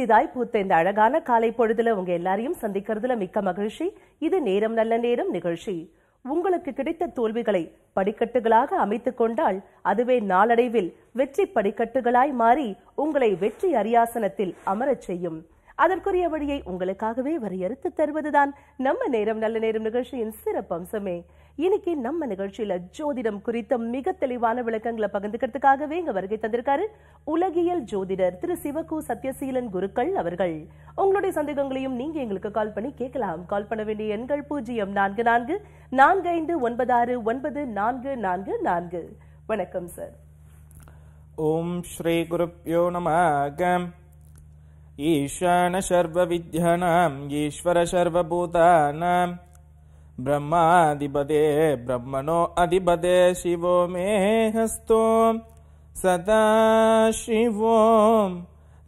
புதிதாய் பூத்த இந்த அழகான காலை பொழுதுல உங்க எல்லாரையும் சந்திக்கிறதுல மிக்க மகிழ்ச்சி இது நேரம் நல்ல நேரம் நிகழ்ச்சி உங்களுக்கு கிடைத்த தோல்விகளை படிக்கட்டுகளாக அமைத்துக் கொண்டால் அதுவே நாளடைவில் வெற்றி படிக்கட்டுகளாய் மாறி உங்களை வெற்றி அரியாசனத்தில் அமரச் செய்யும் அதற்குரிய வழியை உங்களுக்காகவே வரையறுத்து தருவதுதான் நம்ம நேரம் நல்ல நேரம் நிகழ்ச்சியின் சிறப்பம்சமே இன்னைக்கு நம்ம நிகழ்ச்சியில ஜோதிடம் குறித்த மிக தெளிவான விளக்கங்களை பகிர்ந்துக்கிறதுக்காகவே இங்க வருகை தந்திருக்காரு உலகியல் ஜோதிடர் திரு சிவகு சத்யசீலன் குருக்கள் அவர்கள் உங்களுடைய சந்தேகங்களையும் நீங்க எங்களுக்கு கால் பண்ணி கேட்கலாம் கால் பண்ண வேண்டிய எண்கள் பூஜ்ஜியம் நான்கு நான்கு நான்கு ஐந்து ஒன்பது ஆறு ஒன்பது நான்கு நான்கு நான்கு வணக்கம் சார் ஓம் ஸ்ரீ குருப்யோ நமகம் ईशानशर्वविद्यानाम् ஈஸ்வர ब्रह्माधिपते பிரம்மாதிபதே பிரம்மணோ அதிபதே சிவோ हस्तो சதா சிவோம்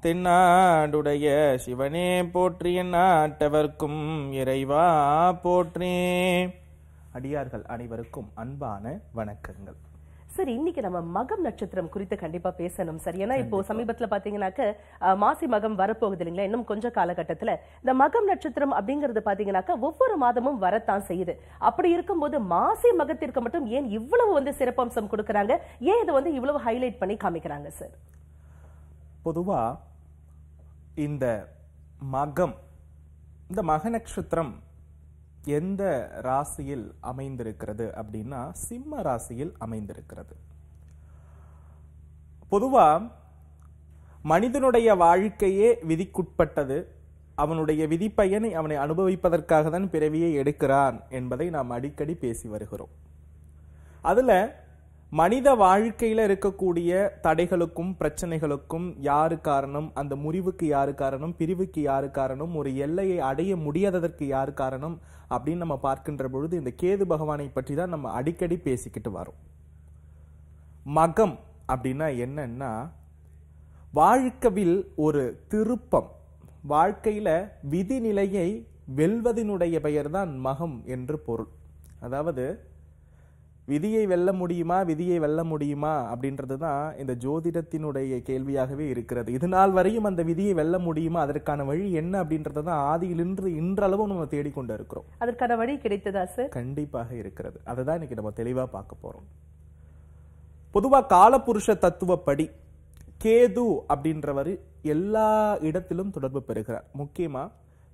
தென்னாடுடைய சிவனே போற்றிய நாட்டவர்க்கும் இறைவா போற்றே அடியார்கள் அனைவருக்கும் அன்பான வணக்கங்கள் சார் இன்னைக்கு நம்ம மகம் நட்சத்திரம் குறித்து கண்டிப்பா பேசணும் சார் ஏன்னா இப்போ சமீபத்துல பாத்தீங்கன்னாக்க மாசி மகம் வரப்போகுது இல்லைங்களா இன்னும் கொஞ்சம் காலகட்டத்துல இந்த மகம் நட்சத்திரம் அப்படிங்கறது பாத்தீங்கன்னாக்க ஒவ்வொரு மாதமும் வரத்தான் செய்யுது அப்படி இருக்கும்போது மாசி மகத்திற்கு மட்டும் ஏன் இவ்வளவு வந்து சிறப்பம்சம் கொடுக்கறாங்க ஏன் இதை வந்து இவ்வளவு ஹைலைட் பண்ணி காமிக்கிறாங்க சார் பொதுவா இந்த மகம் இந்த மக நட்சத்திரம் எந்த ராசியில் அமைந்திருக்கிறது அப்படின்னா சிம்ம ராசியில் அமைந்திருக்கிறது பொதுவாக மனிதனுடைய வாழ்க்கையே விதிக்குட்பட்டது அவனுடைய விதிப்பயனை அவனை அனுபவிப்பதற்காக தான் பிறவியை எடுக்கிறான் என்பதை நாம் அடிக்கடி பேசி வருகிறோம் அதில் மனித வாழ்க்கையில் இருக்கக்கூடிய தடைகளுக்கும் பிரச்சனைகளுக்கும் யாரு காரணம் அந்த முறிவுக்கு யாரு காரணம் பிரிவுக்கு யாரு காரணம் ஒரு எல்லையை அடைய முடியாததற்கு யாரு காரணம் அப்படின்னு நம்ம பார்க்கின்ற பொழுது இந்த கேது பகவானை பற்றி தான் நம்ம அடிக்கடி பேசிக்கிட்டு வரோம் மகம் அப்படின்னா என்னன்னா வாழ்க்கவில் ஒரு திருப்பம் வாழ்க்கையில் விதிநிலையை வெல்வதனுடைய பெயர் தான் மகம் என்று பொருள் அதாவது விதியை வெல்ல முடியுமா விதியை வெல்ல முடியுமா அப்படின்றது தான் இந்த ஜோதிடத்தினுடைய கேள்வியாகவே இருக்கிறது இது நாள் வரையும் அந்த விதியை வெல்ல முடியுமா அதற்கான வழி என்ன அப்படின்றது தான் ஆதியிலின்று இன்றளவும் நம்ம தேடிக்கொண்டு இருக்கிறோம் அதற்கான வழி கிடைத்ததா சார் கண்டிப்பாக இருக்கிறது அதை தான் இன்னைக்கு நம்ம தெளிவாக பார்க்க போகிறோம் பொதுவாக காலபுருஷ தத்துவப்படி கேது அப்படின்றவர் எல்லா இடத்திலும் தொடர்பு பெறுகிறார் முக்கியமாக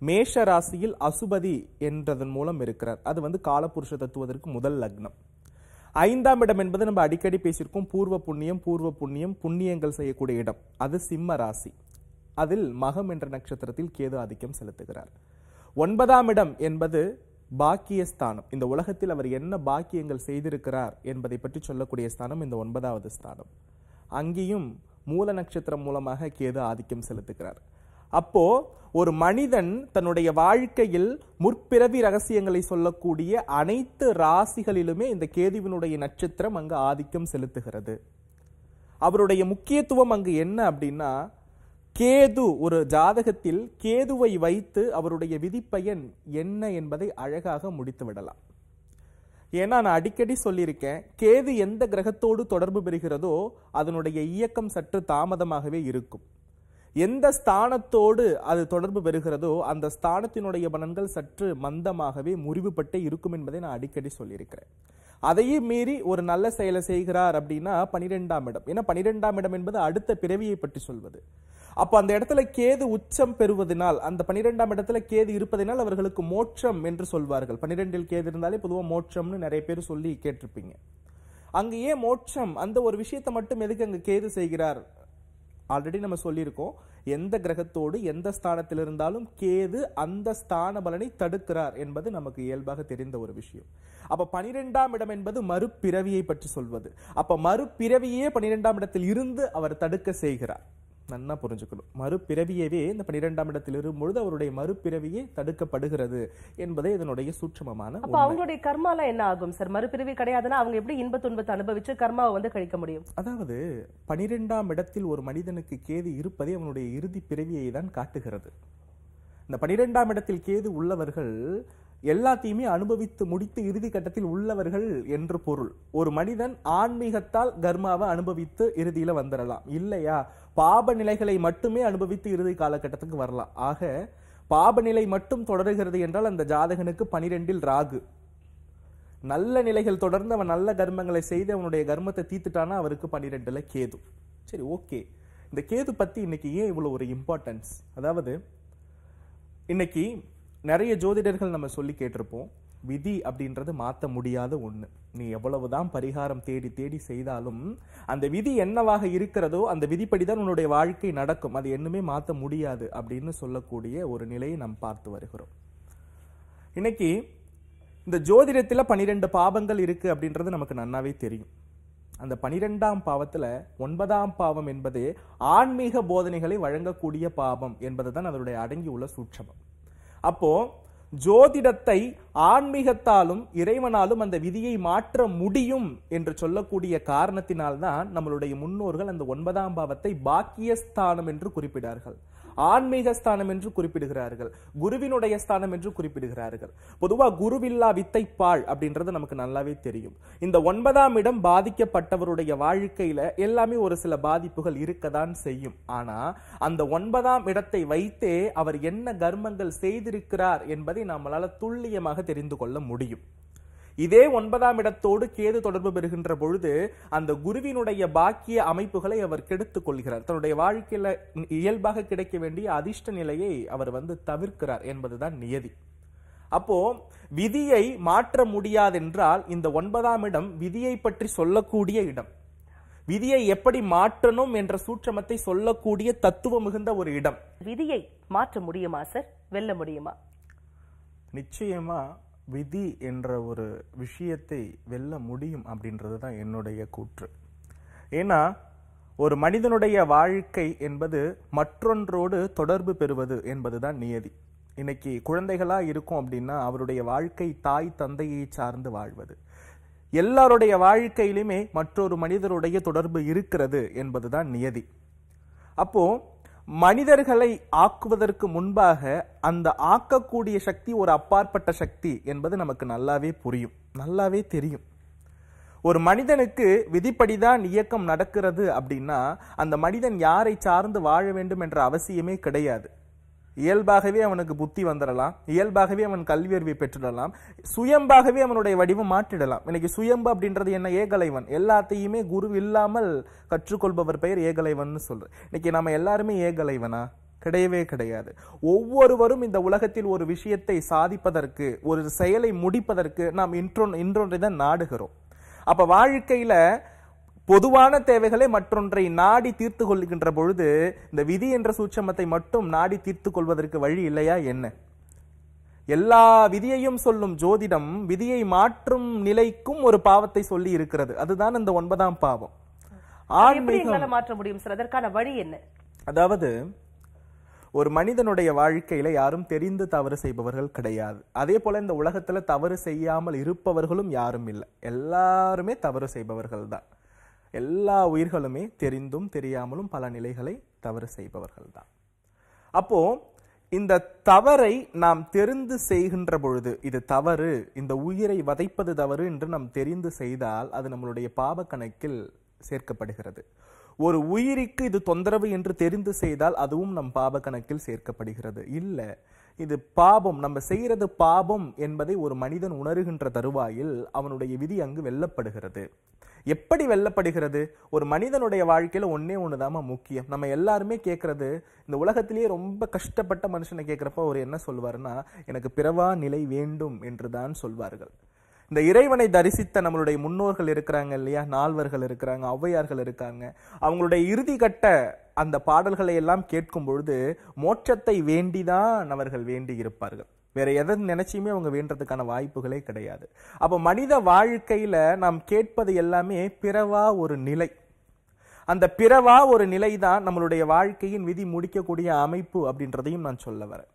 மேஷ ராசியில் அசுபதி என்றதன் மூலம் இருக்கிறார் அது வந்து காலபுருஷ தத்துவத்திற்கு முதல் லக்னம் ஐந்தாம் இடம் என்பது நம்ம அடிக்கடி பேசியிருக்கோம் பூர்வ புண்ணியம் பூர்வ புண்ணியம் புண்ணியங்கள் செய்யக்கூடிய இடம் அது சிம்ம ராசி அதில் மகம் என்ற நட்சத்திரத்தில் கேது ஆதிக்கம் செலுத்துகிறார் ஒன்பதாம் இடம் என்பது பாக்கியஸ்தானம் இந்த உலகத்தில் அவர் என்ன பாக்கியங்கள் செய்திருக்கிறார் என்பதை பற்றி சொல்லக்கூடிய ஸ்தானம் இந்த ஒன்பதாவது ஸ்தானம் அங்கேயும் மூல நட்சத்திரம் மூலமாக கேது ஆதிக்கம் செலுத்துகிறார் அப்போ ஒரு மனிதன் தன்னுடைய வாழ்க்கையில் முற்பிறவி ரகசியங்களை சொல்லக்கூடிய அனைத்து ராசிகளிலுமே இந்த கேதுவினுடைய நட்சத்திரம் அங்கு ஆதிக்கம் செலுத்துகிறது அவருடைய முக்கியத்துவம் அங்கு என்ன அப்படின்னா கேது ஒரு ஜாதகத்தில் கேதுவை வைத்து அவருடைய விதிப்பயன் என்ன என்பதை அழகாக முடித்து விடலாம் ஏன்னா நான் அடிக்கடி சொல்லியிருக்கேன் கேது எந்த கிரகத்தோடு தொடர்பு பெறுகிறதோ அதனுடைய இயக்கம் சற்று தாமதமாகவே இருக்கும் எந்த ஸ்தானத்தோடு அது தொடர்பு பெறுகிறதோ அந்த ஸ்தானத்தினுடைய பலன்கள் சற்று மந்தமாகவே முறிவுபட்டே இருக்கும் என்பதை நான் அடிக்கடி சொல்லியிருக்கிறேன் அதையே மீறி ஒரு நல்ல செயலை செய்கிறார் அப்படின்னா பனிரெண்டாம் இடம் ஏன்னா பனிரெண்டாம் இடம் என்பது அடுத்த பிறவியை பற்றி சொல்வது அப்போ அந்த இடத்துல கேது உச்சம் பெறுவதனால் அந்த பனிரெண்டாம் இடத்துல கேது இருப்பதனால் அவர்களுக்கு மோட்சம் என்று சொல்வார்கள் பனிரெண்டில் கேது இருந்தாலே பொதுவாக மோட்சம்னு நிறைய பேர் சொல்லி கேட்டிருப்பீங்க அங்கேயே ஏன் மோட்சம் அந்த ஒரு விஷயத்தை மட்டும் எதுக்கு அங்கே கேது செய்கிறார் ஆல்ரெடி நம்ம சொல்லியிருக்கோம் எந்த கிரகத்தோடு எந்த ஸ்தானத்தில் இருந்தாலும் கேது அந்த ஸ்தான பலனை தடுக்கிறார் என்பது நமக்கு இயல்பாக தெரிந்த ஒரு விஷயம் அப்ப பனிரெண்டாம் இடம் என்பது மறுபிறவியை பற்றி சொல்வது அப்ப மறுபிறவியே பனிரெண்டாம் இடத்தில் இருந்து அவர் தடுக்க செய்கிறார் நன்னா புரிஞ்சுக்கணும் மறுபிறவியவே இந்த பன்னிரெண்டாம் இடத்தில் இருக்கும்பொழுது அவருடைய மறுபிறவியே தடுக்கப்படுகிறது என்பதே இதனுடைய சூட்சமமான அப்ப அவங்களுடைய கர்மால என்ன ஆகும் சார் மறுபிறவி கிடையாதுன்னா அவங்க எப்படி இன்ப துன்பத்தை அனுபவிச்சு கர்மாவை வந்து கழிக்க முடியும் அதாவது பனிரெண்டாம் இடத்தில் ஒரு மனிதனுக்கு கேது இருப்பதே அவனுடைய இறுதி பிறவியை தான் காட்டுகிறது இந்த பனிரெண்டாம் இடத்தில் கேது உள்ளவர்கள் எல்லாத்தையுமே அனுபவித்து முடித்து இறுதி கட்டத்தில் உள்ளவர்கள் என்று பொருள் ஒரு மனிதன் ஆன்மீகத்தால் கர்மாவை அனுபவித்து இறுதியில வந்துடலாம் இல்லையா பாப நிலைகளை மட்டுமே அனுபவித்து இறுதி காலகட்டத்துக்கு வரலாம் ஆக பாபநிலை மட்டும் தொடருகிறது என்றால் அந்த ஜாதகனுக்கு பனிரெண்டில் ராகு நல்ல நிலைகள் தொடர்ந்து அவன் நல்ல கர்மங்களை செய்து அவனுடைய கர்மத்தை தீத்துட்டானா அவருக்கு பனிரெண்டுல கேது சரி ஓகே இந்த கேது பத்தி இன்னைக்கு ஏன் இவ்வளோ ஒரு இம்பார்ட்டன்ஸ் அதாவது இன்னைக்கு நிறைய ஜோதிடர்கள் நம்ம சொல்லி கேட்டிருப்போம் விதி அப்படின்றது மாற்ற முடியாத ஒன்று நீ எவ்வளவுதான் பரிகாரம் தேடி தேடி செய்தாலும் அந்த விதி என்னவாக இருக்கிறதோ அந்த விதிப்படி தான் உன்னுடைய வாழ்க்கை நடக்கும் அது என்னமே மாற்ற முடியாது அப்படின்னு சொல்லக்கூடிய ஒரு நிலையை நாம் பார்த்து வருகிறோம் இன்னைக்கு இந்த ஜோதிடத்தில் பனிரெண்டு பாவங்கள் இருக்குது அப்படின்றது நமக்கு நன்னாவே தெரியும் அந்த பனிரெண்டாம் பாவத்தில் ஒன்பதாம் பாவம் என்பது ஆன்மீக போதனைகளை வழங்கக்கூடிய பாவம் என்பது தான் அதனுடைய அடங்கி உள்ள சூட்சமம் அப்போ ஜோதிடத்தை ஆன்மீகத்தாலும் இறைவனாலும் அந்த விதியை மாற்ற முடியும் என்று சொல்லக்கூடிய காரணத்தினால்தான் நம்மளுடைய முன்னோர்கள் அந்த ஒன்பதாம் பாவத்தை பாக்கியஸ்தானம் என்று குறிப்பிடார்கள் ஆன்மீக ஸ்தானம் என்று குறிப்பிடுகிறார்கள் குருவினுடைய ஸ்தானம் என்று குறிப்பிடுகிறார்கள் பொதுவாக குருவில்லா வித்தை பாழ் அப்படின்றது நமக்கு நல்லாவே தெரியும் இந்த ஒன்பதாம் இடம் பாதிக்கப்பட்டவருடைய வாழ்க்கையில எல்லாமே ஒரு சில பாதிப்புகள் இருக்கதான் செய்யும் ஆனா அந்த ஒன்பதாம் இடத்தை வைத்தே அவர் என்ன கர்மங்கள் செய்திருக்கிறார் என்பதை நம்மளால துல்லியமாக தெரிந்து கொள்ள முடியும் இதே ஒன்பதாம் இடத்தோடு கேது தொடர்பு பெறுகின்ற பொழுது அந்த குருவினுடைய பாக்கிய அமைப்புகளை அவர் கெடுத்துக் கொள்கிறார் தன்னுடைய வாழ்க்கையில இயல்பாக கிடைக்க வேண்டிய அதிர்ஷ்ட நிலையை அவர் வந்து தவிர்க்கிறார் என்பதுதான் நியதி அப்போ விதியை மாற்ற முடியாதென்றால் இந்த ஒன்பதாம் இடம் விதியை பற்றி சொல்லக்கூடிய இடம் விதியை எப்படி மாற்றணும் என்ற சூற்றமத்தை சொல்லக்கூடிய தத்துவம் மிகுந்த ஒரு இடம் விதியை மாற்ற முடியுமா சார் வெல்ல முடியுமா நிச்சயமா விதி என்ற ஒரு விஷயத்தை வெல்ல முடியும் அப்படின்றது தான் என்னுடைய கூற்று ஏன்னா ஒரு மனிதனுடைய வாழ்க்கை என்பது மற்றொன்றோடு தொடர்பு பெறுவது என்பது தான் நியதி இன்னைக்கு குழந்தைகளாக இருக்கும் அப்படின்னா அவருடைய வாழ்க்கை தாய் தந்தையை சார்ந்து வாழ்வது எல்லாருடைய வாழ்க்கையிலுமே மற்றொரு மனிதருடைய தொடர்பு இருக்கிறது என்பது தான் நியதி அப்போது மனிதர்களை ஆக்குவதற்கு முன்பாக அந்த ஆக்கக்கூடிய சக்தி ஒரு அப்பாற்பட்ட சக்தி என்பது நமக்கு நல்லாவே புரியும் நல்லாவே தெரியும் ஒரு மனிதனுக்கு விதிப்படிதான் இயக்கம் நடக்கிறது அப்படின்னா அந்த மனிதன் யாரை சார்ந்து வாழ வேண்டும் என்ற அவசியமே கிடையாது இயல்பாகவே அவனுக்கு புத்தி வந்துடலாம் இயல்பாகவே அவன் கல்வியறிவை பெற்றுடலாம் சுயம்பாகவே அவனுடைய வடிவம் மாற்றிடலாம் இன்னைக்கு சுயம்பு அப்படின்றது என்ன ஏகலைவன் எல்லாத்தையுமே குரு இல்லாமல் கற்றுக்கொள்பவர் பெயர் ஏகலைவன் சொல்றேன் இன்னைக்கு நம்ம எல்லாருமே ஏகலைவனா கிடையவே கிடையாது ஒவ்வொருவரும் இந்த உலகத்தில் ஒரு விஷயத்தை சாதிப்பதற்கு ஒரு செயலை முடிப்பதற்கு நாம் இன்றொன் இன்றொன்றை தான் நாடுகிறோம் அப்ப வாழ்க்கையில பொதுவான தேவைகளை மற்றொன்றை நாடி தீர்த்து கொள்கின்ற பொழுது இந்த விதி என்ற சூட்சமத்தை மட்டும் நாடி தீர்த்து கொள்வதற்கு வழி இல்லையா என்ன எல்லா விதியையும் சொல்லும் ஜோதிடம் விதியை மாற்றும் நிலைக்கும் ஒரு பாவத்தை சொல்லி இருக்கிறது அதுதான் இந்த ஒன்பதாம் பாவம் மாற்ற முடியும் சார் அதற்கான வழி என்ன அதாவது ஒரு மனிதனுடைய வாழ்க்கையில யாரும் தெரிந்து தவறு செய்பவர்கள் கிடையாது அதே போல இந்த உலகத்துல தவறு செய்யாமல் இருப்பவர்களும் யாரும் இல்லை எல்லாருமே தவறு செய்பவர்கள் தான் எல்லா உயிர்களுமே தெரிந்தும் தெரியாமலும் பல நிலைகளை தவறு செய்பவர்கள் தான் அப்போ இந்த தவறை நாம் தெரிந்து செய்கின்ற பொழுது இது தவறு இந்த உயிரை வதைப்பது தவறு என்று நாம் தெரிந்து செய்தால் அது நம்மளுடைய பாவ கணக்கில் சேர்க்கப்படுகிறது ஒரு உயிருக்கு இது தொந்தரவு என்று தெரிந்து செய்தால் அதுவும் நம் பாப கணக்கில் சேர்க்கப்படுகிறது இல்லை இது பாபம் நம்ம செய்கிறது பாபம் என்பதை ஒரு மனிதன் உணர்கின்ற தருவாயில் அவனுடைய விதி அங்கு வெல்லப்படுகிறது எப்படி வெல்லப்படுகிறது ஒரு மனிதனுடைய வாழ்க்கையில் ஒன்றே ஒன்று தாம்மா முக்கியம் நம்ம எல்லாருமே கேட்குறது இந்த உலகத்திலேயே ரொம்ப கஷ்டப்பட்ட மனுஷனை கேட்குறப்ப அவர் என்ன சொல்வார்னா எனக்கு பிறவா நிலை வேண்டும் என்று தான் சொல்வார்கள் இந்த இறைவனை தரிசித்த நம்மளுடைய முன்னோர்கள் இருக்கிறாங்க இல்லையா நால்வர்கள் இருக்கிறாங்க ஔவையார்கள் இருக்காங்க அவங்களுடைய இறுதி கட்ட அந்த பாடல்களை எல்லாம் கேட்கும் பொழுது மோட்சத்தை வேண்டிதான் அவர்கள் வேண்டி இருப்பார்கள் வேற எதை நினைச்சியுமே அவங்க வேண்டதுக்கான வாய்ப்புகளே கிடையாது அப்போ மனித வாழ்க்கையில நாம் கேட்பது எல்லாமே பிறவா ஒரு நிலை அந்த பிறவா ஒரு நிலை தான் நம்மளுடைய வாழ்க்கையின் விதி முடிக்கக்கூடிய அமைப்பு அப்படின்றதையும் நான் சொல்ல வரேன்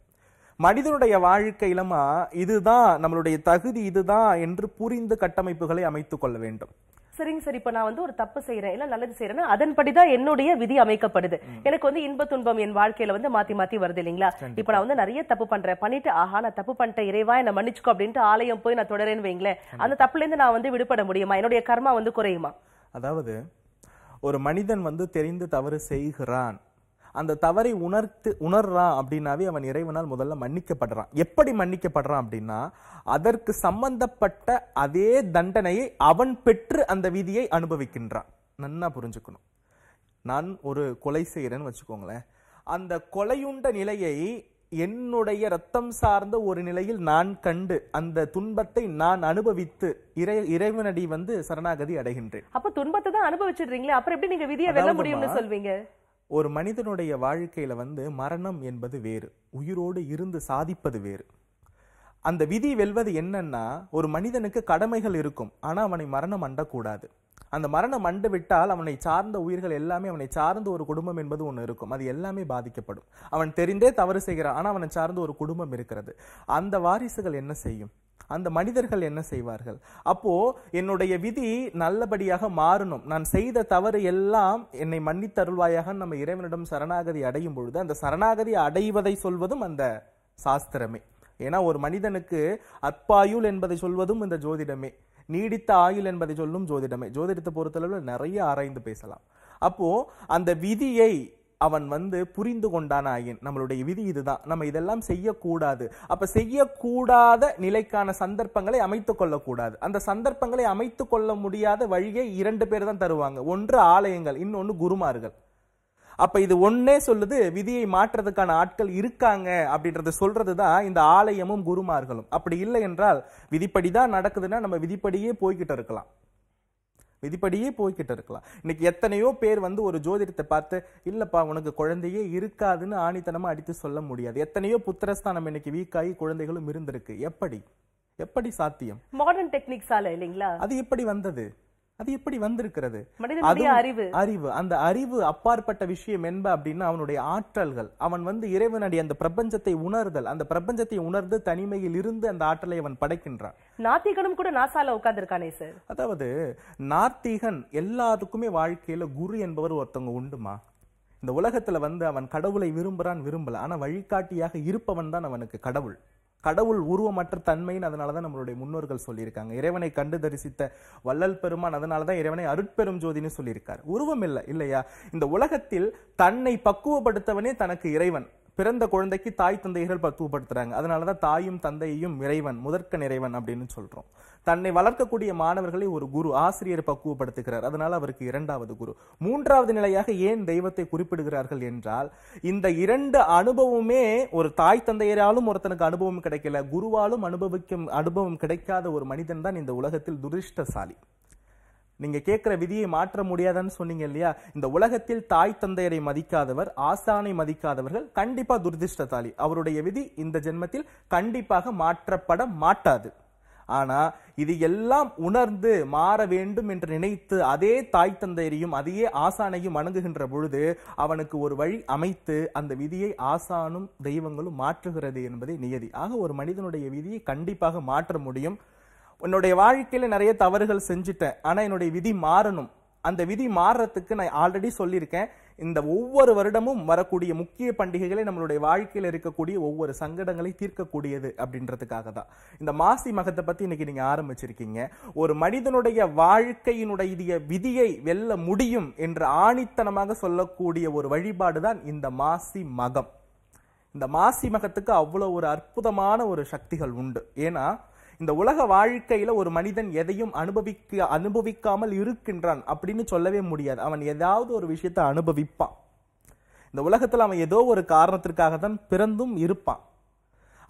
மனிதனுடைய வாழ்க்கையிலமா இதுதான் நம்மளுடைய தகுதி இதுதான் என்று புரிந்து கட்டமைப்புகளை அமைத்துக் கொள்ள வேண்டும் சரிங்க சார் இப்போ நான் வந்து ஒரு தப்பு செய்யறேன் இல்ல நல்லது செய்யறேன்னா அதன்படி தான் என்னுடைய விதி அமைக்கப்படுது எனக்கு வந்து இன்ப துன்பம் என் வாழ்க்கையில வந்து மாத்தி மாத்தி வருது இல்லைங்களா இப்போ நான் வந்து நிறைய தப்பு பண்றேன் பண்ணிட்டு ஆஹா நான் தப்பு பண்ணிட்டேன் இறைவா என்ன மன்னிச்சுக்கோ அப்படின்ட்டு ஆலயம் போய் நான் தொடரேன்னு வைங்களேன் அந்த தப்புல இருந்து நான் வந்து விடுபட முடியுமா என்னுடைய கர்மா வந்து குறையுமா அதாவது ஒரு மனிதன் வந்து தெரிந்து தவறு செய்கிறான் அந்த தவறை உணர்த்து உணர்றான் அப்படின்னாவே அவன் இறைவனால் முதல்ல மன்னிக்கப்படுறான் எப்படி மன்னிக்கப்படுறான் அப்படின்னா அதற்கு சம்பந்தப்பட்ட அதே தண்டனையை அவன் பெற்று அந்த விதியை அனுபவிக்கின்றான் நன்னா புரிஞ்சுக்கணும் நான் ஒரு கொலை செய்கிறேன்னு வச்சுக்கோங்களேன் அந்த கொலையுண்ட நிலையை என்னுடைய ரத்தம் சார்ந்த ஒரு நிலையில் நான் கண்டு அந்த துன்பத்தை நான் அனுபவித்து இறை இறைவனடி வந்து சரணாகதி அடைகின்றேன் அப்ப துன்பத்தை தான் அனுபவிச்சிடுறீங்களே அப்புறம் எப்படி நீங்க விதியை வெல்ல முடியும்னு சொல்வீங்க ஒரு மனிதனுடைய வாழ்க்கையில் வந்து மரணம் என்பது வேறு உயிரோடு இருந்து சாதிப்பது வேறு அந்த விதி வெல்வது என்னன்னா ஒரு மனிதனுக்கு கடமைகள் இருக்கும் ஆனால் அவனை மரணம் அண்டக்கூடாது அந்த மரணம் அண்டு விட்டால் அவனை சார்ந்த உயிர்கள் எல்லாமே அவனை சார்ந்த ஒரு குடும்பம் என்பது ஒன்று இருக்கும் அது எல்லாமே பாதிக்கப்படும் அவன் தெரிந்தே தவறு செய்கிறான் ஆனால் அவனை சார்ந்த ஒரு குடும்பம் இருக்கிறது அந்த வாரிசுகள் என்ன செய்யும் அந்த மனிதர்கள் என்ன செய்வார்கள் அப்போ என்னுடைய விதி நல்லபடியாக மாறணும் நான் செய்த தவறு எல்லாம் என்னை மன்னித்தருள்வாயாக நம்ம இறைவனிடம் சரணாகதி அடையும் பொழுது அந்த சரணாகதி அடைவதை சொல்வதும் அந்த சாஸ்திரமே ஏன்னா ஒரு மனிதனுக்கு அற்பாயுள் என்பதை சொல்வதும் இந்த ஜோதிடமே நீடித்த ஆயுள் என்பதை சொல்லும் ஜோதிடமே ஜோதிடத்தை பொறுத்தளவில் நிறைய ஆராய்ந்து பேசலாம் அப்போ அந்த விதியை அவன் வந்து புரிந்து கொண்டான் ஆயின் நம்மளுடைய விதி இதுதான் நம்ம இதெல்லாம் செய்யக்கூடாது அப்ப செய்யக்கூடாத நிலைக்கான சந்தர்ப்பங்களை அமைத்து கொள்ளக்கூடாது அந்த சந்தர்ப்பங்களை அமைத்து கொள்ள முடியாத வழியை இரண்டு பேர் தான் தருவாங்க ஒன்று ஆலயங்கள் இன்னொன்று குருமார்கள் அப்ப இது ஒன்னே சொல்லுது விதியை மாற்றுறதுக்கான ஆட்கள் இருக்காங்க அப்படின்றத சொல்றது தான் இந்த ஆலயமும் குருமார்களும் அப்படி இல்லை என்றால் விதிப்படி தான் நடக்குதுன்னா நம்ம விதிப்படியே போய்கிட்டு இருக்கலாம் விதிப்படியே போய்கிட்டு இருக்கலாம் இன்னைக்கு எத்தனையோ பேர் வந்து ஒரு ஜோதிடத்தை பார்த்து இல்லப்பா உனக்கு குழந்தையே இருக்காதுன்னு ஆணித்தனமா அடித்து சொல்ல முடியாது எத்தனையோ புத்திரஸ்தானம் இன்னைக்கு வீக்காகி குழந்தைகளும் இருந்திருக்கு எப்படி எப்படி சாத்தியம் மாடர்ன் டெக்னிக்ஸால இல்லைங்களா அது எப்படி வந்தது அது எப்படி வந்திருக்கிறது அறிவு அறிவு அந்த அறிவு அப்பாற்பட்ட விஷயம் என்ப அப்படின்னா அவனுடைய ஆற்றல்கள் அவன் வந்து இறைவனடி அந்த பிரபஞ்சத்தை உணர்தல் அந்த பிரபஞ்சத்தை உணர்ந்து தனிமையில் இருந்து அந்த ஆற்றலை அவன் படைக்கின்றான் நாத்திகனும் கூட நாசால உட்கார்ந்துருக்கானே சார் அதாவது நாத்திகன் எல்லாத்துக்குமே வாழ்க்கையில குரு என்பவர் ஒருத்தவங்க உண்டுமா இந்த உலகத்துல வந்து அவன் கடவுளை விரும்புறான் விரும்பல ஆனா வழிகாட்டியாக இருப்பவன் தான் அவனுக்கு கடவுள் கடவுள் உருவமற்ற தன்மைன்னு அதனால தான் நம்மளுடைய முன்னோர்கள் சொல்லியிருக்காங்க இறைவனை கண்டு தரிசித்த வள்ளல் பெருமான் அதனால தான் இறைவனை அருட்பெரும் ஜோதின்னு சொல்லியிருக்கார் உருவம் இல்லை இல்லையா இந்த உலகத்தில் தன்னை பக்குவப்படுத்தவனே தனக்கு இறைவன் பிறந்த குழந்தைக்கு தாய் தந்தைகள் பக்குவப்படுத்துகிறாங்க அதனால தான் தாயும் தந்தையும் இறைவன் முதற்க நிறைவன் அப்படின்னு சொல்கிறோம் தன்னை வளர்க்கக்கூடிய மாணவர்களை ஒரு குரு ஆசிரியர் பக்குவப்படுத்துகிறார் அதனால் அவருக்கு இரண்டாவது குரு மூன்றாவது நிலையாக ஏன் தெய்வத்தை குறிப்பிடுகிறார்கள் என்றால் இந்த இரண்டு அனுபவமே ஒரு தாய் தந்தையராலும் ஒருத்தனுக்கு அனுபவம் கிடைக்கல குருவாலும் அனுபவிக்கும் அனுபவம் கிடைக்காத ஒரு மனிதன் தான் இந்த உலகத்தில் துரிஷ்டசாலி நீங்க கேட்கிற விதியை மாற்ற முடியாதான்னு சொன்னீங்க இல்லையா இந்த உலகத்தில் தாய் தந்தையரை மதிக்காதவர் ஆசானை மதிக்காதவர்கள் கண்டிப்பா துர்திஷ்டத்தாலி அவருடைய விதி இந்த ஜென்மத்தில் கண்டிப்பாக மாற்றப்பட மாட்டாது ஆனா இது எல்லாம் உணர்ந்து மாற வேண்டும் என்று நினைத்து அதே தாய் தந்தையரையும் அதையே ஆசானையும் வணங்குகின்ற பொழுது அவனுக்கு ஒரு வழி அமைத்து அந்த விதியை ஆசானும் தெய்வங்களும் மாற்றுகிறது என்பதை நியதி ஆக ஒரு மனிதனுடைய விதியை கண்டிப்பாக மாற்ற முடியும் உன்னுடைய வாழ்க்கையில் நிறைய தவறுகள் செஞ்சுட்டேன் ஆனால் என்னுடைய விதி மாறணும் அந்த விதி மாறுறதுக்கு நான் ஆல்ரெடி சொல்லியிருக்கேன் இந்த ஒவ்வொரு வருடமும் வரக்கூடிய முக்கிய பண்டிகைகளை நம்மளுடைய வாழ்க்கையில் இருக்கக்கூடிய ஒவ்வொரு சங்கடங்களை தீர்க்கக்கூடியது அப்படின்றதுக்காக தான் இந்த மாசி மகத்தை பற்றி இன்னைக்கு நீங்கள் ஆரம்பிச்சிருக்கீங்க ஒரு மனிதனுடைய வாழ்க்கையினுடைய விதியை வெல்ல முடியும் என்று ஆணித்தனமாக சொல்லக்கூடிய ஒரு வழிபாடு தான் இந்த மாசி மகம் இந்த மாசி மகத்துக்கு அவ்வளோ ஒரு அற்புதமான ஒரு சக்திகள் உண்டு ஏன்னா இந்த உலக வாழ்க்கையில ஒரு மனிதன் எதையும் அனுபவிக்க அனுபவிக்காமல் இருக்கின்றான் அப்படின்னு சொல்லவே முடியாது அவன் ஏதாவது ஒரு விஷயத்தை அனுபவிப்பான் இந்த உலகத்தில் அவன் ஏதோ ஒரு காரணத்திற்காக தான் பிறந்தும் இருப்பான்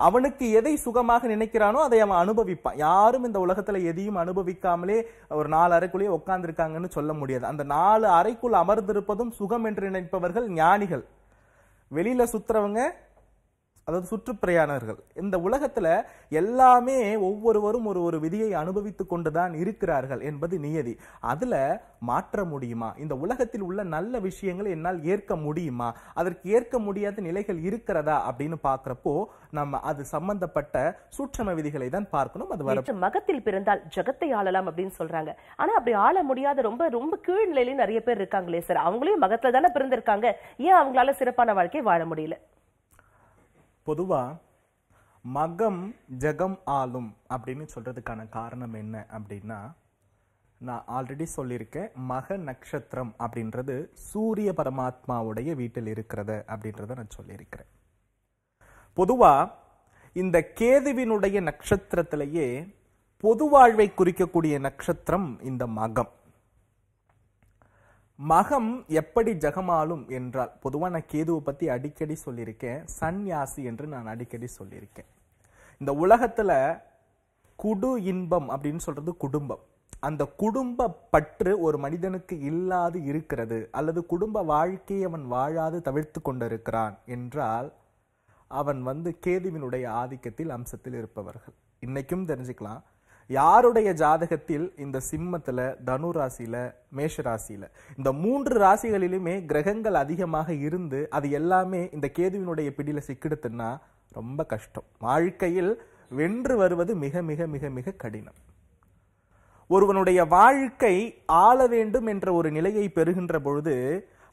அவனுக்கு எதை சுகமாக நினைக்கிறானோ அதை அவன் அனுபவிப்பான் யாரும் இந்த உலகத்துல எதையும் அனுபவிக்காமலே ஒரு நாலு அறைக்குள்ளேயே உட்காந்துருக்காங்கன்னு சொல்ல முடியாது அந்த நாலு அறைக்குள் அமர்ந்திருப்பதும் சுகம் என்று நினைப்பவர்கள் ஞானிகள் வெளியில சுத்துறவங்க அதாவது சுற்றுப்பிரயாணர்கள் இந்த உலகத்துல எல்லாமே ஒவ்வொருவரும் ஒரு ஒரு விதியை அனுபவித்துக் கொண்டு தான் இருக்கிறார்கள் என்பது நியதி அதுல மாற்ற முடியுமா இந்த உலகத்தில் உள்ள நல்ல விஷயங்களை என்னால் ஏற்க முடியுமா அதற்கு ஏற்க முடியாத நிலைகள் இருக்கிறதா அப்படின்னு பாக்குறப்போ நம்ம அது சம்பந்தப்பட்ட சூற்றம விதிகளை தான் பார்க்கணும் அது வர மகத்தில் பிறந்தால் ஜகத்தை ஆளலாம் அப்படின்னு சொல்றாங்க ஆனா அப்படி ஆள முடியாத ரொம்ப ரொம்ப கீழ்நிலையிலேயே நிறைய பேர் இருக்காங்களே சார் அவங்களையும் மகத்துல தானே பிறந்திருக்காங்க ஏன் அவங்களால சிறப்பான வாழ்க்கையை வாழ முடியல பொதுவாக மகம் ஜெகம் ஆளும் அப்படின்னு சொல்கிறதுக்கான காரணம் என்ன அப்படின்னா நான் ஆல்ரெடி சொல்லியிருக்கேன் மக நட்சத்திரம் அப்படின்றது சூரிய பரமாத்மாவுடைய வீட்டில் இருக்கிறது அப்படின்றத நான் சொல்லியிருக்கிறேன் பொதுவாக இந்த கேதுவினுடைய நட்சத்திரத்திலேயே பொது வாழ்வை குறிக்கக்கூடிய நட்சத்திரம் இந்த மகம் மகம் எப்படி ஜெகமாலும் என்றால் பொதுவாக நான் கேதுவை பற்றி அடிக்கடி சொல்லியிருக்கேன் சன்யாசி என்று நான் அடிக்கடி சொல்லியிருக்கேன் இந்த உலகத்தில் குடு இன்பம் அப்படின்னு சொல்கிறது குடும்பம் அந்த குடும்ப பற்று ஒரு மனிதனுக்கு இல்லாது இருக்கிறது அல்லது குடும்ப வாழ்க்கையை அவன் வாழாது தவிர்த்து கொண்டிருக்கிறான் என்றால் அவன் வந்து கேதுவினுடைய ஆதிக்கத்தில் அம்சத்தில் இருப்பவர்கள் இன்றைக்கும் தெரிஞ்சுக்கலாம் யாருடைய ஜாதகத்தில் இந்த சிம்மத்தில் தனு ராசியில் மேஷ ராசியில் இந்த மூன்று ராசிகளிலுமே கிரகங்கள் அதிகமாக இருந்து அது எல்லாமே இந்த கேதுவினுடைய பிடியில் சிக்கிடுத்துன்னா ரொம்ப கஷ்டம் வாழ்க்கையில் வென்று வருவது மிக மிக மிக மிக கடினம் ஒருவனுடைய வாழ்க்கை ஆள வேண்டும் என்ற ஒரு நிலையை பெறுகின்ற பொழுது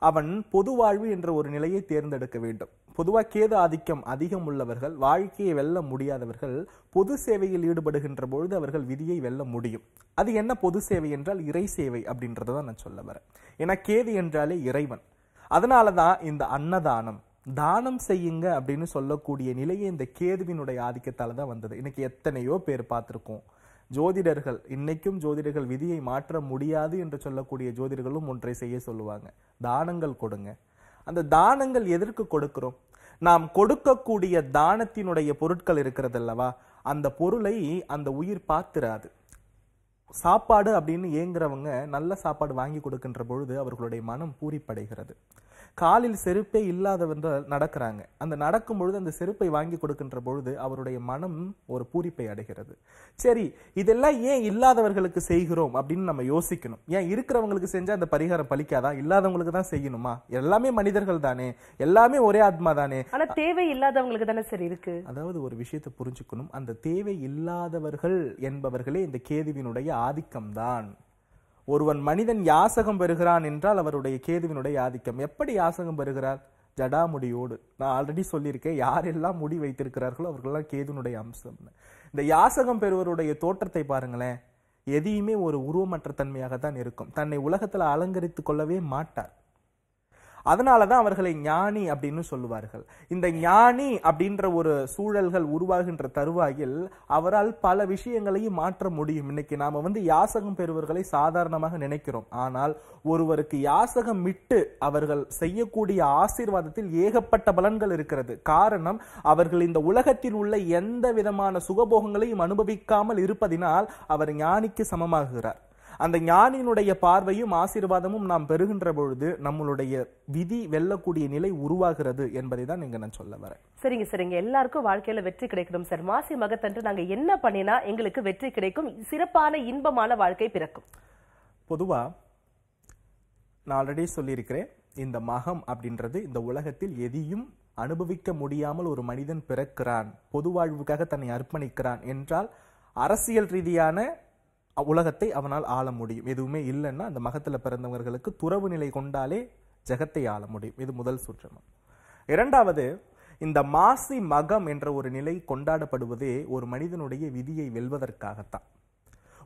அவன் பொது வாழ்வு என்ற ஒரு நிலையை தேர்ந்தெடுக்க வேண்டும் பொதுவாக கேது ஆதிக்கம் அதிகம் உள்ளவர்கள் வாழ்க்கையை வெல்ல முடியாதவர்கள் பொது சேவையில் ஈடுபடுகின்ற பொழுது அவர்கள் விதியை வெல்ல முடியும் அது என்ன பொது சேவை என்றால் இறை சேவை அப்படின்றத தான் நான் சொல்ல வரேன் ஏன்னா கேது என்றாலே இறைவன் அதனால தான் இந்த அன்னதானம் தானம் செய்யுங்க அப்படின்னு சொல்லக்கூடிய நிலையை இந்த கேதுவினுடைய ஆதிக்கத்தால் தான் வந்தது இன்னைக்கு எத்தனையோ பேர் பார்த்துருக்கோம் ஜோதிடர்கள் இன்னைக்கும் ஜோதிடர்கள் விதியை மாற்ற முடியாது என்று சொல்லக்கூடிய ஜோதிடர்களும் ஒன்றை செய்ய சொல்லுவாங்க தானங்கள் கொடுங்க அந்த தானங்கள் எதற்கு கொடுக்கிறோம் நாம் கொடுக்கக்கூடிய தானத்தினுடைய பொருட்கள் இருக்கிறது அல்லவா அந்த பொருளை அந்த உயிர் பார்த்துறாது சாப்பாடு அப்படின்னு ஏங்குறவங்க நல்ல சாப்பாடு வாங்கி கொடுக்கின்ற பொழுது அவர்களுடைய மனம் பூரிப்படைகிறது காலில் செருப்பே இல்லாதவென்று நடக்கிறாங்க அந்த நடக்கும் பொழுது அந்த செருப்பை வாங்கி கொடுக்கின்ற பொழுது அவருடைய மனம் ஒரு பூரிப்பை அடைகிறது சரி இதெல்லாம் ஏன் இல்லாதவர்களுக்கு செய்கிறோம் அப்படின்னு நம்ம யோசிக்கணும் ஏன் இருக்கிறவங்களுக்கு செஞ்சால் அந்த பரிகாரம் பலிக்காதா இல்லாதவங்களுக்கு தான் செய்யணுமா எல்லாமே மனிதர்கள் தானே எல்லாமே ஒரே ஆத்மா தானே ஆனால் தேவை இல்லாதவங்களுக்கு தானே சரி இருக்கு அதாவது ஒரு விஷயத்தை புரிஞ்சுக்கணும் அந்த தேவை இல்லாதவர்கள் என்பவர்களே இந்த கேதுவினுடைய ஆதிக்கம் தான் ஒருவன் மனிதன் யாசகம் பெறுகிறான் என்றால் அவருடைய கேதுவினுடைய ஆதிக்கம் எப்படி யாசகம் பெறுகிறார் ஜடாமுடியோடு நான் ஆல்ரெடி சொல்லியிருக்கேன் யாரெல்லாம் முடி வைத்திருக்கிறார்களோ அவர்களெல்லாம் கேதுனுடைய அம்சம் இந்த யாசகம் பெறுவருடைய தோற்றத்தை பாருங்களேன் எதையுமே ஒரு உருவமற்ற தன்மையாக தான் இருக்கும் தன்னை உலகத்தில் அலங்கரித்துக் கொள்ளவே மாட்டார் அதனால தான் அவர்களை ஞானி அப்படின்னு சொல்லுவார்கள் இந்த ஞானி அப்படின்ற ஒரு சூழல்கள் உருவாகின்ற தருவாயில் அவரால் பல விஷயங்களையும் மாற்ற முடியும் இன்னைக்கு நாம வந்து யாசகம் பெறுவர்களை சாதாரணமாக நினைக்கிறோம் ஆனால் ஒருவருக்கு யாசகம் விட்டு அவர்கள் செய்யக்கூடிய ஆசீர்வாதத்தில் ஏகப்பட்ட பலன்கள் இருக்கிறது காரணம் அவர்கள் இந்த உலகத்தில் உள்ள எந்த விதமான சுகபோகங்களையும் அனுபவிக்காமல் இருப்பதினால் அவர் ஞானிக்கு சமமாகிறார் அந்த ஞானியினுடைய பார்வையும் ஆசீர்வாதமும் நாம் பெறுகின்ற பொழுது நம்மளுடைய விதி வெல்லக்கூடிய நிலை உருவாகிறது என்பதை தான் இங்க நான் சொல்ல வரேன் சரிங்க சரிங்க எல்லாருக்கும் வாழ்க்கையில வெற்றி கிடைக்கணும் சார் மாசி மகத்தன்று நாங்க என்ன பண்ணினா எங்களுக்கு வெற்றி கிடைக்கும் சிறப்பான இன்பமான வாழ்க்கை பிறக்கும் பொதுவா நான் ஆல்ரெடி சொல்லியிருக்கிறேன் இந்த மகம் அப்படின்றது இந்த உலகத்தில் எதையும் அனுபவிக்க முடியாமல் ஒரு மனிதன் பிறக்கிறான் பொது வாழ்வுக்காக தன்னை அர்ப்பணிக்கிறான் என்றால் அரசியல் ரீதியான உலகத்தை அவனால் ஆள முடியும் எதுவுமே இல்லைன்னா அந்த மகத்தில் பிறந்தவர்களுக்கு துறவு நிலை கொண்டாலே ஜெகத்தை ஆள முடியும் இது முதல் சூற்றமம் இரண்டாவது இந்த மாசி மகம் என்ற ஒரு நிலை கொண்டாடப்படுவதே ஒரு மனிதனுடைய விதியை வெல்வதற்காகத்தான்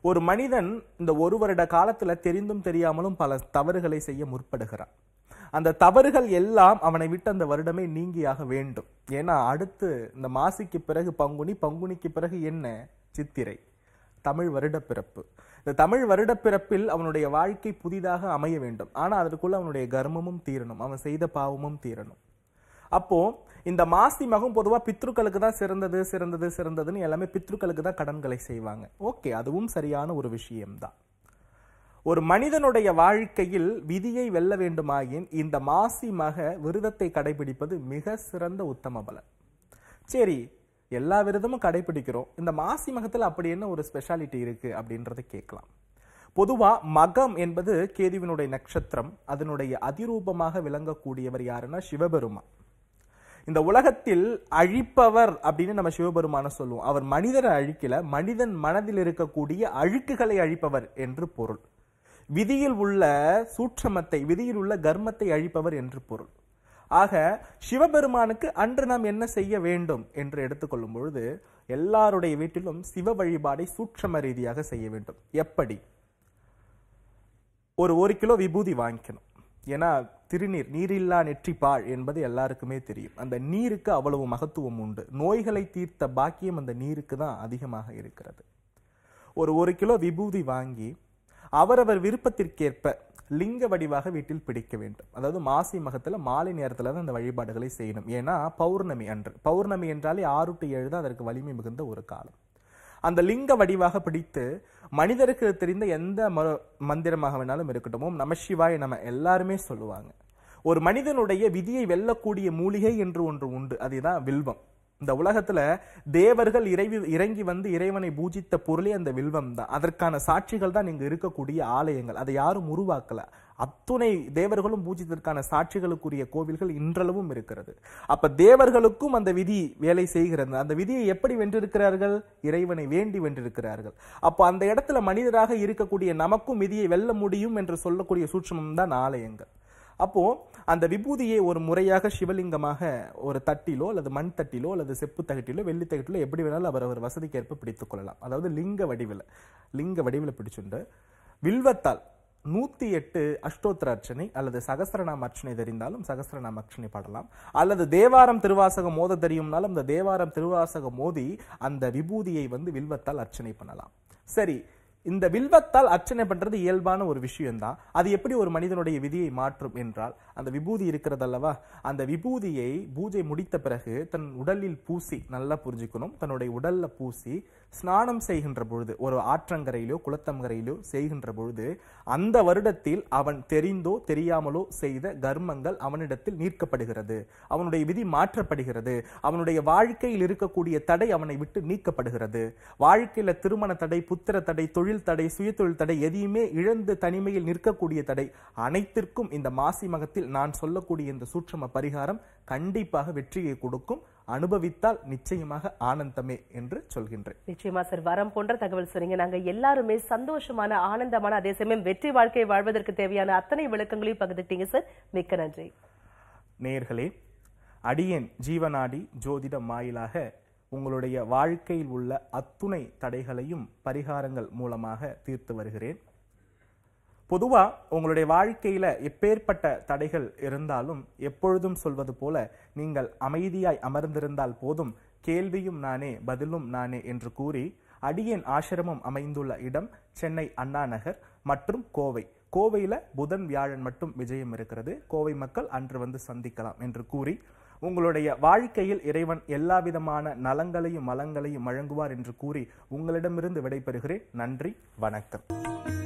ஒரு மனிதன் இந்த ஒரு வருட காலத்தில் தெரிந்தும் தெரியாமலும் பல தவறுகளை செய்ய முற்படுகிறான் அந்த தவறுகள் எல்லாம் அவனை விட்டு அந்த வருடமே நீங்கியாக வேண்டும் ஏன்னா அடுத்து இந்த மாசிக்கு பிறகு பங்குனி பங்குனிக்கு பிறகு என்ன சித்திரை தமிழ் வருடப்பிறப்பு இந்த தமிழ் வருடப்பிறப்பில் அவனுடைய வாழ்க்கை புதிதாக அமைய வேண்டும் ஆனால் அதற்குள்ள அவனுடைய கர்மமும் தீரணும் அவன் செய்த பாவமும் தீரணும் அப்போ இந்த மாசி மகம் பொதுவாக பித்ருக்களுக்கு தான் சிறந்தது சிறந்தது சிறந்ததுன்னு எல்லாமே பித்ருக்களுக்கு தான் கடன்களை செய்வாங்க ஓகே அதுவும் சரியான ஒரு விஷயம்தான் ஒரு மனிதனுடைய வாழ்க்கையில் விதியை வெல்ல வேண்டுமாயின் இந்த மாசி மக விரதத்தை கடைபிடிப்பது மிக சிறந்த உத்தம பலன் சரி எல்லா விரதமும் கடைபிடிக்கிறோம் இந்த மாசி மகத்தில் அப்படி என்ன ஒரு ஸ்பெஷாலிட்டி இருக்குது அப்படின்றத கேட்கலாம் பொதுவாக மகம் என்பது கேதுவினுடைய நட்சத்திரம் அதனுடைய அதிரூபமாக விளங்கக்கூடியவர் யாருன்னா சிவபெருமான் இந்த உலகத்தில் அழிப்பவர் அப்படின்னு நம்ம சிவபெருமான சொல்லுவோம் அவர் மனிதரை அழிக்கல மனிதன் மனதில் இருக்கக்கூடிய அழுக்குகளை அழிப்பவர் என்று பொருள் விதியில் உள்ள சூற்றமத்தை விதியில் உள்ள கர்மத்தை அழிப்பவர் என்று பொருள் ஆக சிவபெருமானுக்கு அன்று நாம் என்ன செய்ய வேண்டும் என்று எடுத்துக்கொள்ளும் பொழுது எல்லாருடைய வீட்டிலும் சிவ வழிபாடை சூட்சம ரீதியாக செய்ய வேண்டும் எப்படி ஒரு ஒரு கிலோ விபூதி வாங்கிக்கணும் ஏன்னா திருநீர் நீரில்லா நெற்றிப்பாள் என்பது எல்லாருக்குமே தெரியும் அந்த நீருக்கு அவ்வளவு மகத்துவம் உண்டு நோய்களை தீர்த்த பாக்கியம் அந்த நீருக்கு தான் அதிகமாக இருக்கிறது ஒரு ஒரு கிலோ விபூதி வாங்கி அவரவர் விருப்பத்திற்கேற்ப லிங்க வடிவாக வீட்டில் பிடிக்க வேண்டும் அதாவது மாசி மகத்தில் மாலை நேரத்தில் தான் அந்த வழிபாடுகளை செய்யணும் ஏன்னா பௌர்ணமி அன்று பௌர்ணமி என்றாலே ஆறு டு ஏழு தான் அதற்கு வலிமை மிகுந்த ஒரு காலம் அந்த லிங்க வடிவாக பிடித்து மனிதருக்கு தெரிந்த எந்த மந்திரமாக வேணாலும் இருக்கட்டும் நம்ம சிவாய் நம்ம எல்லாருமே சொல்லுவாங்க ஒரு மனிதனுடைய விதியை வெல்லக்கூடிய மூலிகை என்று ஒன்று உண்டு அதுதான் வில்வம் இந்த உலகத்துல தேவர்கள் இறைவி இறங்கி வந்து இறைவனை பூஜித்த பொருளே அந்த வில்வம் தான் அதற்கான சாட்சிகள் தான் இங்க இருக்கக்கூடிய ஆலயங்கள் அதை யாரும் உருவாக்கல அத்துணை தேவர்களும் பூஜித்ததற்கான சாட்சிகளுக்குரிய கோவில்கள் இன்றளவும் இருக்கிறது அப்ப தேவர்களுக்கும் அந்த விதி வேலை செய்கிறது அந்த விதியை எப்படி வென்றிருக்கிறார்கள் இறைவனை வேண்டி வென்றிருக்கிறார்கள் அப்போ அந்த இடத்துல மனிதராக இருக்கக்கூடிய நமக்கும் விதியை வெல்ல முடியும் என்று சொல்லக்கூடிய சூட்சமம் தான் ஆலயங்கள் அப்போது அந்த விபூதியை ஒரு முறையாக சிவலிங்கமாக ஒரு தட்டிலோ அல்லது மண் தட்டிலோ அல்லது செப்பு தகட்டிலோ வெள்ளி தகட்டிலோ எப்படி வேணாலும் அவர் அவர் வசதிக்கு ஏற்ப பிடித்து கொள்ளலாம் அதாவது லிங்க வடிவில் லிங்க வடிவில் பிடிச்சுண்டு வில்வத்தால் நூற்றி எட்டு அஷ்டோத்திர அர்ச்சனை அல்லது சகசரநாம அர்ச்சனை தெரிந்தாலும் சகசரநாம அர்ச்சனை பாடலாம் அல்லது தேவாரம் திருவாசகம் மோத தெரியும்னாலும் அந்த தேவாரம் திருவாசகம் மோதி அந்த விபூதியை வந்து வில்வத்தால் அர்ச்சனை பண்ணலாம் சரி இந்த வில்வத்தால் அர்ச்சனை பண்றது இயல்பான ஒரு விஷயம்தான் அது எப்படி ஒரு மனிதனுடைய விதியை மாற்றும் என்றால் அந்த விபூதி இருக்கிறதல்லவா அந்த விபூதியை பூஜை முடித்த பிறகு தன் உடலில் பூசி நல்லா புரிஞ்சுக்கணும் தன்னுடைய உடல்ல பூசி ஸ்நானம் செய்கின்ற பொழுது ஒரு ஆற்றங்கரையிலோ குளத்தங்கரையிலோ செய்கின்ற பொழுது அந்த வருடத்தில் அவன் தெரிந்தோ தெரியாமலோ செய்த கர்மங்கள் அவனிடத்தில் நீக்கப்படுகிறது அவனுடைய விதி மாற்றப்படுகிறது அவனுடைய வாழ்க்கையில் இருக்கக்கூடிய தடை அவனை விட்டு நீக்கப்படுகிறது வாழ்க்கையில திருமண தடை புத்திர தடை தொழில் தடை தொழில் தடை எதையுமே இழந்து தனிமையில் நிற்கக்கூடிய தடை அனைத்திற்கும் இந்த மாசி மகத்தில் நான் சொல்லக்கூடிய இந்த சூட்சம பரிகாரம் கண்டிப்பாக வெற்றியை கொடுக்கும் அனுபவித்தால் நிச்சயமாக ஆனந்தமே என்று சொல்கின்றேன் நிச்சயமா சார் வரம் போன்ற தகவல் சொன்னீங்க நாங்க எல்லாருமே சந்தோஷமான ஆனந்தமான அதே சமயம் வெற்றி வாழ்க்கையை வாழ்வதற்கு தேவையான அத்தனை விளக்கங்களையும் பகிர்ந்துட்டீங்க சார் மிக்க நன்றி நேர்களே அடியேன் ஜீவனாடி ஜோதிட மாயிலாக உங்களுடைய வாழ்க்கையில் உள்ள அத்துணை தடைகளையும் பரிகாரங்கள் மூலமாக தீர்த்து வருகிறேன் பொதுவாக உங்களுடைய வாழ்க்கையில் எப்பேற்பட்ட தடைகள் இருந்தாலும் எப்பொழுதும் சொல்வது போல நீங்கள் அமைதியாய் அமர்ந்திருந்தால் போதும் கேள்வியும் நானே பதிலும் நானே என்று கூறி அடியேன் ஆசிரமம் அமைந்துள்ள இடம் சென்னை அண்ணா நகர் மற்றும் கோவை கோவையில் புதன் வியாழன் மட்டும் விஜயம் இருக்கிறது கோவை மக்கள் அன்று வந்து சந்திக்கலாம் என்று கூறி உங்களுடைய வாழ்க்கையில் இறைவன் எல்லா விதமான நலங்களையும் மலங்களையும் வழங்குவார் என்று கூறி உங்களிடமிருந்து விடைபெறுகிறேன் நன்றி வணக்கம்